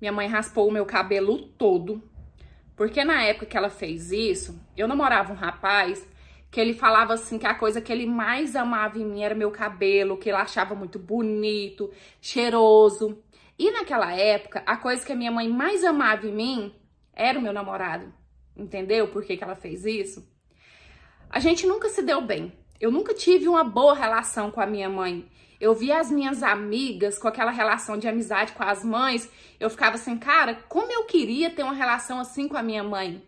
Minha mãe raspou o meu cabelo todo. Porque na época que ela fez isso, eu namorava um rapaz que ele falava assim que a coisa que ele mais amava em mim era meu cabelo, que ele achava muito bonito, cheiroso. E naquela época, a coisa que a minha mãe mais amava em mim era o meu namorado. Entendeu por que, que ela fez isso? A gente nunca se deu bem. Eu nunca tive uma boa relação com a minha mãe. Eu via as minhas amigas com aquela relação de amizade com as mães. Eu ficava assim, cara, como eu queria ter uma relação assim com a minha mãe.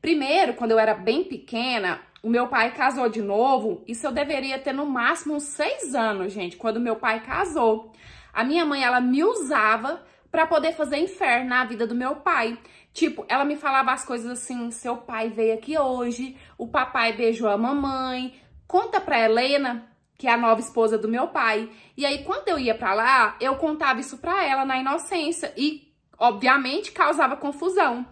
Primeiro, quando eu era bem pequena, o meu pai casou de novo. Isso eu deveria ter no máximo uns seis anos, gente, quando meu pai casou. A minha mãe, ela me usava para poder fazer inferno na vida do meu pai. Tipo, ela me falava as coisas assim: seu pai veio aqui hoje, o papai beijou a mamãe, conta pra Helena, que é a nova esposa do meu pai. E aí, quando eu ia pra lá, eu contava isso pra ela na inocência e, obviamente, causava confusão.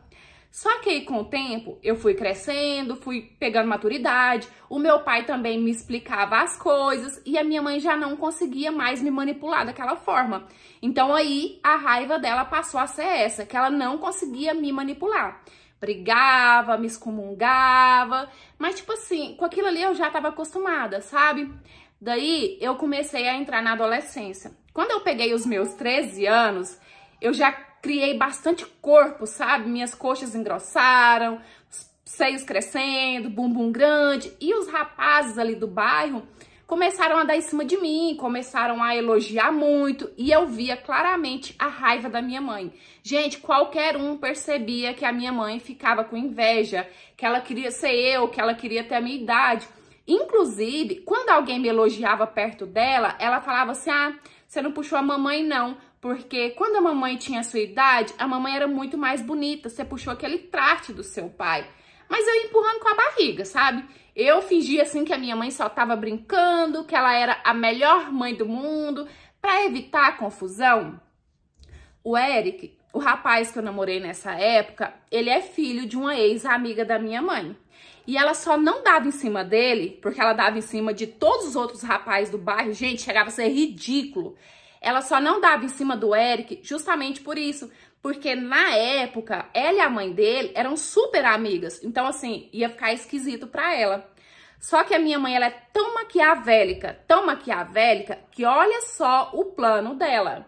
Só que aí, com o tempo, eu fui crescendo, fui pegando maturidade, o meu pai também me explicava as coisas e a minha mãe já não conseguia mais me manipular daquela forma. Então aí, a raiva dela passou a ser essa, que ela não conseguia me manipular brigava, me excomungava, mas tipo assim, com aquilo ali eu já estava acostumada, sabe? Daí eu comecei a entrar na adolescência. Quando eu peguei os meus 13 anos, eu já criei bastante corpo, sabe? Minhas coxas engrossaram, seios crescendo, bumbum grande, e os rapazes ali do bairro começaram a dar em cima de mim, começaram a elogiar muito e eu via claramente a raiva da minha mãe. Gente, qualquer um percebia que a minha mãe ficava com inveja, que ela queria ser eu, que ela queria ter a minha idade. Inclusive, quando alguém me elogiava perto dela, ela falava assim: "Ah, você não puxou a mamãe não". Porque quando a mamãe tinha a sua idade, a mamãe era muito mais bonita, você puxou aquele traste do seu pai mas eu empurrando com a barriga, sabe? Eu fingia assim que a minha mãe só tava brincando, que ela era a melhor mãe do mundo, para evitar a confusão. O Eric, o rapaz que eu namorei nessa época, ele é filho de uma ex-amiga da minha mãe. E ela só não dava em cima dele, porque ela dava em cima de todos os outros rapazes do bairro. Gente, chegava a ser ridículo. Ela só não dava em cima do Eric justamente por isso, porque na época, ela e a mãe dele eram super amigas. Então, assim, ia ficar esquisito pra ela. Só que a minha mãe, ela é tão maquiavélica, tão maquiavélica, que olha só o plano dela.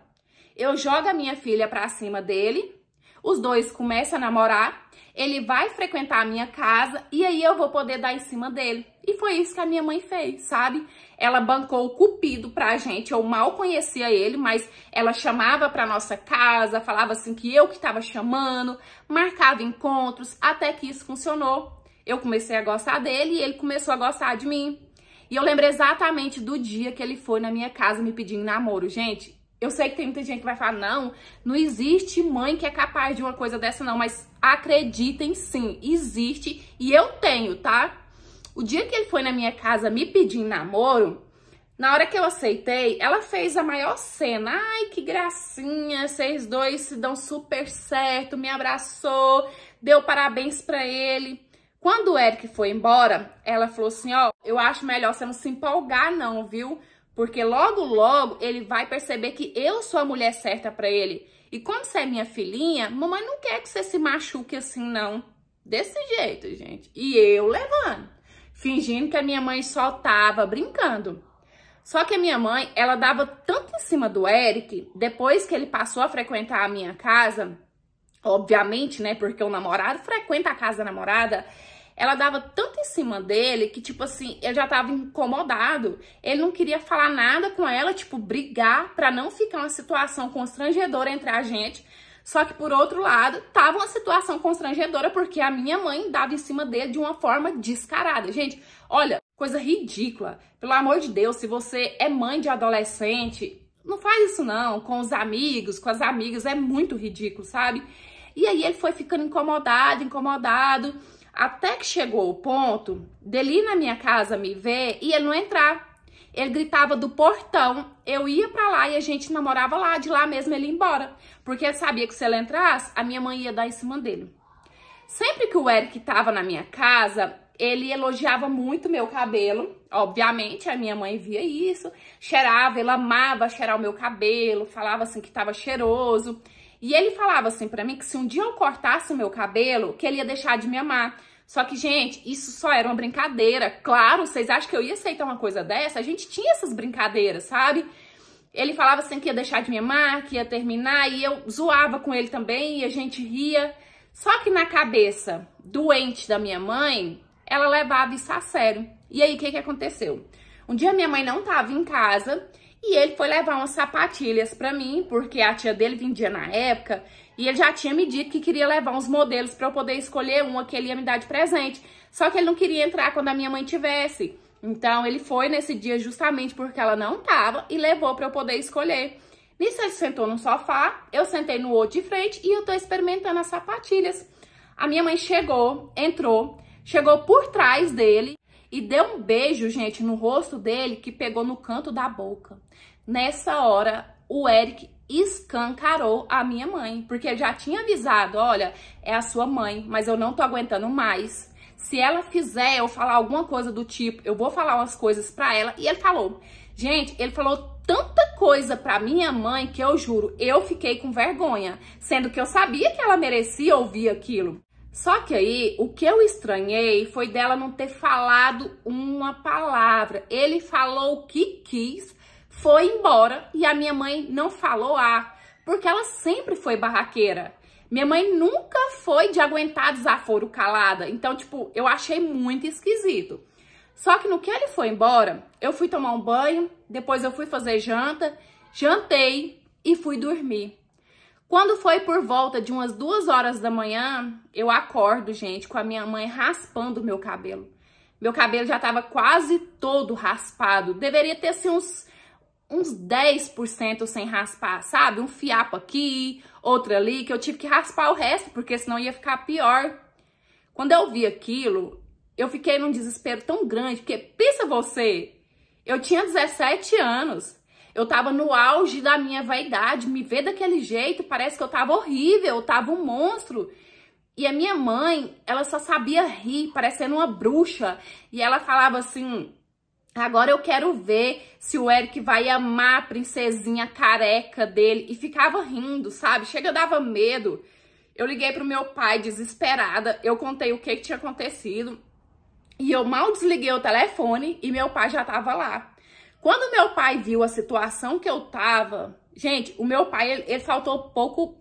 Eu jogo a minha filha pra cima dele, os dois começam a namorar, ele vai frequentar a minha casa e aí eu vou poder dar em cima dele. E foi isso que a minha mãe fez, sabe? Ela bancou o cupido pra gente, eu mal conhecia ele, mas ela chamava pra nossa casa, falava assim que eu que tava chamando, marcava encontros, até que isso funcionou. Eu comecei a gostar dele e ele começou a gostar de mim. E eu lembro exatamente do dia que ele foi na minha casa me pedindo namoro. Gente, eu sei que tem muita gente que vai falar, não, não existe mãe que é capaz de uma coisa dessa não, mas acreditem sim, existe e eu tenho, tá? O dia que ele foi na minha casa me pedir namoro, na hora que eu aceitei, ela fez a maior cena. Ai, que gracinha, vocês dois se dão super certo, me abraçou, deu parabéns pra ele. Quando o Eric foi embora, ela falou assim, ó, eu acho melhor você não se empolgar não, viu? Porque logo, logo ele vai perceber que eu sou a mulher certa para ele. E como você é minha filhinha, mamãe não quer que você se machuque assim, não. Desse jeito, gente. E eu levando, fingindo que a minha mãe só tava brincando. Só que a minha mãe, ela dava tanto em cima do Eric, depois que ele passou a frequentar a minha casa, obviamente, né, porque o namorado frequenta a casa da namorada, ela dava tanto em cima dele que, tipo assim, eu já tava incomodado. Ele não queria falar nada com ela, tipo, brigar pra não ficar uma situação constrangedora entre a gente. Só que, por outro lado, tava uma situação constrangedora porque a minha mãe dava em cima dele de uma forma descarada. Gente, olha, coisa ridícula. Pelo amor de Deus, se você é mãe de adolescente, não faz isso não, com os amigos, com as amigas, é muito ridículo, sabe? E aí ele foi ficando incomodado, incomodado. Até que chegou o ponto dele ir na minha casa me ver e ele não entrar. Ele gritava do portão, eu ia para lá e a gente namorava lá, de lá mesmo ele ia embora. Porque ele sabia que se ele entrasse, a minha mãe ia dar em cima dele. Sempre que o Eric tava na minha casa, ele elogiava muito meu cabelo. Obviamente, a minha mãe via isso. Cheirava, ele amava cheirar o meu cabelo, falava assim que tava cheiroso. E ele falava assim para mim que se um dia eu cortasse o meu cabelo, que ele ia deixar de me amar. Só que, gente, isso só era uma brincadeira. Claro, vocês acham que eu ia aceitar uma coisa dessa? A gente tinha essas brincadeiras, sabe? Ele falava assim que ia deixar de me amar, que ia terminar, e eu zoava com ele também, e a gente ria. Só que na cabeça doente da minha mãe, ela levava isso a sério. E aí, o que, que aconteceu? Um dia minha mãe não estava em casa e ele foi levar umas sapatilhas para mim, porque a tia dele vendia na época, e ele já tinha me dito que queria levar uns modelos para eu poder escolher uma que ele ia me dar de presente. Só que ele não queria entrar quando a minha mãe tivesse. Então ele foi nesse dia justamente porque ela não tava e levou para eu poder escolher. Nisso ele sentou num sofá, eu sentei no outro de frente e eu tô experimentando as sapatilhas. A minha mãe chegou, entrou, chegou por trás dele e deu um beijo, gente, no rosto dele que pegou no canto da boca. Nessa hora, o Eric escancarou a minha mãe, porque ele já tinha avisado, olha, é a sua mãe, mas eu não tô aguentando mais. Se ela fizer eu falar alguma coisa do tipo, eu vou falar umas coisas pra ela. E ele falou, gente, ele falou tanta coisa pra minha mãe que eu juro, eu fiquei com vergonha, sendo que eu sabia que ela merecia ouvir aquilo. Só que aí, o que eu estranhei foi dela não ter falado uma palavra. Ele falou o que quis, foi embora e a minha mãe não falou a, porque ela sempre foi barraqueira. Minha mãe nunca foi de aguentar desaforo calada. Então, tipo, eu achei muito esquisito. Só que no que ele foi embora, eu fui tomar um banho, depois eu fui fazer janta, jantei e fui dormir. Quando foi por volta de umas duas horas da manhã, eu acordo, gente, com a minha mãe raspando o meu cabelo. Meu cabelo já estava quase todo raspado. Deveria ter assim, uns, uns 10% sem raspar, sabe? Um fiapo aqui, outro ali, que eu tive que raspar o resto, porque senão ia ficar pior. Quando eu vi aquilo, eu fiquei num desespero tão grande, porque pensa você, eu tinha 17 anos. Eu tava no auge da minha vaidade, me ver daquele jeito, parece que eu tava horrível, eu tava um monstro. E a minha mãe, ela só sabia rir, parecendo uma bruxa. E ela falava assim: agora eu quero ver se o Eric vai amar a princesinha careca dele. E ficava rindo, sabe? Chega, dava medo. Eu liguei pro meu pai desesperada, eu contei o que, que tinha acontecido. E eu mal desliguei o telefone e meu pai já tava lá. Quando meu pai viu a situação que eu tava, gente, o meu pai, ele, ele faltou pouco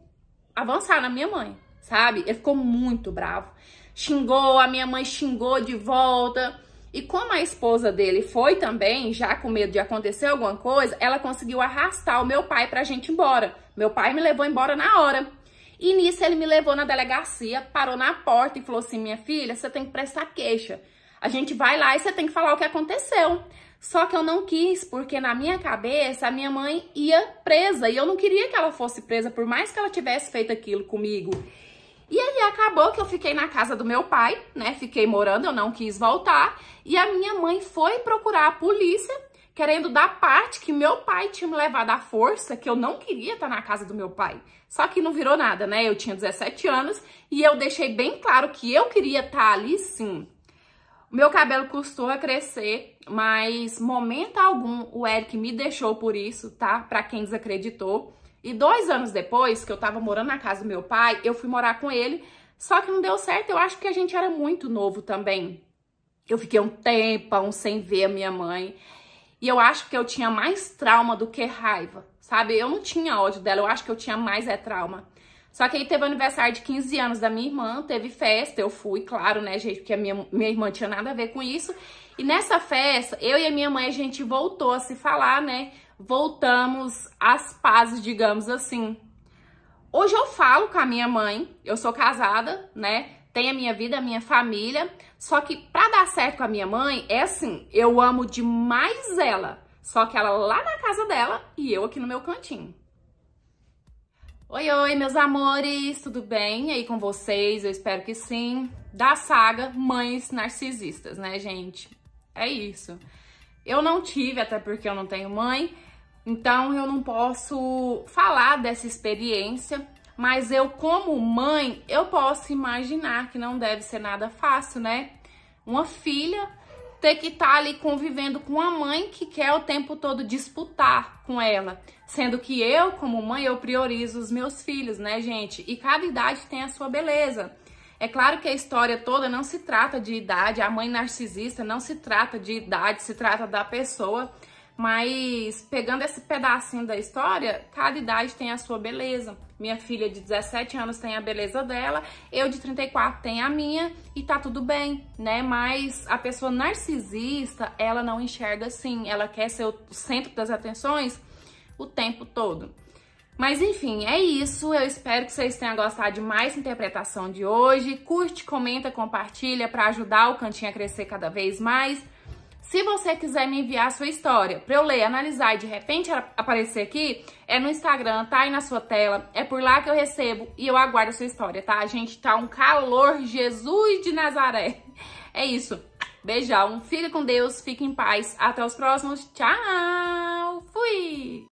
avançar na minha mãe, sabe? Ele ficou muito bravo. Xingou, a minha mãe xingou de volta. E como a esposa dele foi também, já com medo de acontecer alguma coisa, ela conseguiu arrastar o meu pai pra gente ir embora. Meu pai me levou embora na hora. E nisso ele me levou na delegacia, parou na porta e falou assim: minha filha, você tem que prestar queixa. A gente vai lá e você tem que falar o que aconteceu. Só que eu não quis, porque na minha cabeça a minha mãe ia presa e eu não queria que ela fosse presa, por mais que ela tivesse feito aquilo comigo. E aí acabou que eu fiquei na casa do meu pai, né? Fiquei morando, eu não quis voltar. E a minha mãe foi procurar a polícia, querendo dar parte que meu pai tinha me levado à força, que eu não queria estar tá na casa do meu pai. Só que não virou nada, né? Eu tinha 17 anos e eu deixei bem claro que eu queria estar tá ali sim. Meu cabelo custou a crescer, mas momento algum o Eric me deixou por isso, tá? Pra quem desacreditou. E dois anos depois, que eu tava morando na casa do meu pai, eu fui morar com ele, só que não deu certo. Eu acho que a gente era muito novo também. Eu fiquei um tempão sem ver a minha mãe. E eu acho que eu tinha mais trauma do que raiva, sabe? Eu não tinha ódio dela, eu acho que eu tinha mais é trauma. Só que aí teve aniversário de 15 anos da minha irmã, teve festa, eu fui, claro, né, gente, porque a minha, minha irmã tinha nada a ver com isso. E nessa festa, eu e a minha mãe, a gente voltou a se falar, né? Voltamos às pazes, digamos assim. Hoje eu falo com a minha mãe, eu sou casada, né? Tenho a minha vida, a minha família. Só que pra dar certo com a minha mãe, é assim, eu amo demais ela. Só que ela lá na casa dela e eu aqui no meu cantinho. Oi, oi, meus amores, tudo bem e aí com vocês? Eu espero que sim. Da saga Mães Narcisistas, né, gente? É isso. Eu não tive, até porque eu não tenho mãe, então eu não posso falar dessa experiência, mas eu, como mãe, eu posso imaginar que não deve ser nada fácil, né? Uma filha ter que estar tá ali convivendo com a mãe que quer o tempo todo disputar com ela. Sendo que eu, como mãe, eu priorizo os meus filhos, né, gente? E cada idade tem a sua beleza. É claro que a história toda não se trata de idade, a mãe narcisista não se trata de idade, se trata da pessoa. Mas pegando esse pedacinho da história, cada idade tem a sua beleza. Minha filha de 17 anos tem a beleza dela, eu de 34 tenho a minha e tá tudo bem, né? Mas a pessoa narcisista, ela não enxerga assim, ela quer ser o centro das atenções o tempo todo. Mas enfim, é isso. Eu espero que vocês tenham gostado de mais interpretação de hoje. Curte, comenta, compartilha para ajudar o Cantinho a crescer cada vez mais. Se você quiser me enviar a sua história para eu ler, analisar e de repente aparecer aqui, é no Instagram, tá aí na sua tela. É por lá que eu recebo e eu aguardo a sua história, tá? A gente tá um calor, Jesus de Nazaré. É isso. Beijão, fica com Deus, fique em paz. Até os próximos. Tchau! Fui!